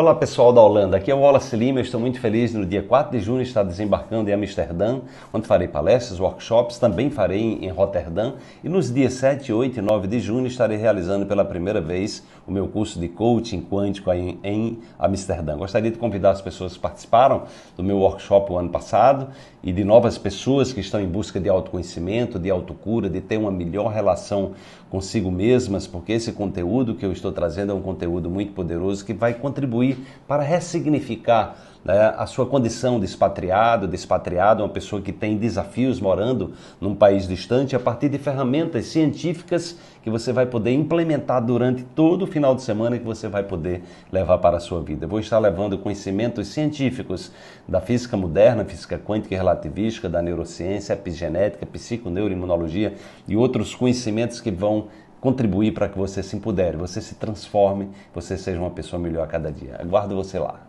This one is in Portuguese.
Olá pessoal da Holanda, aqui é o Wallace Lima, eu estou muito feliz no dia 4 de junho estar desembarcando em Amsterdã, onde farei palestras, workshops, também farei em Roterdã e nos dias 7, 8 e 9 de junho estarei realizando pela primeira vez o meu curso de coaching quântico em, em Amsterdã. Gostaria de convidar as pessoas que participaram do meu workshop o ano passado e de novas pessoas que estão em busca de autoconhecimento, de autocura, de ter uma melhor relação consigo mesmas, porque esse conteúdo que eu estou trazendo é um conteúdo muito poderoso que vai contribuir contribuir para ressignificar né, a sua condição de expatriado, expatriado, uma pessoa que tem desafios morando num país distante, a partir de ferramentas científicas que você vai poder implementar durante todo o final de semana que você vai poder levar para a sua vida. Eu vou estar levando conhecimentos científicos da física moderna, física quântica e relativística, da neurociência, epigenética, psiconeuroimunologia e outros conhecimentos que vão contribuir para que você se empodere, você se transforme, você seja uma pessoa melhor a cada dia. Aguardo você lá.